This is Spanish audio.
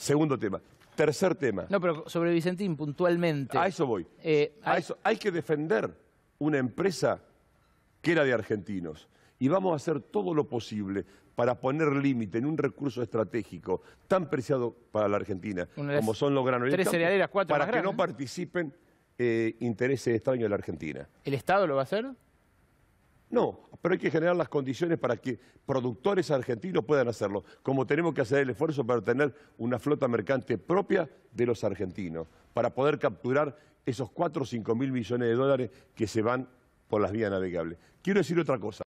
Segundo tema. Tercer tema. No, pero sobre Vicentín puntualmente. A eso voy. Eh, hay que defender una empresa que era de argentinos. Y vamos a hacer todo lo posible para poner límite en un recurso estratégico tan preciado para la Argentina como son los granos tres cereaderas, cuatro para que no participen eh, intereses extraños de la Argentina. ¿El Estado lo va a hacer? No, pero hay que generar las condiciones para que productores argentinos puedan hacerlo, como tenemos que hacer el esfuerzo para tener una flota mercante propia de los argentinos, para poder capturar esos 4 o cinco mil millones de dólares que se van por las vías navegables. Quiero decir otra cosa.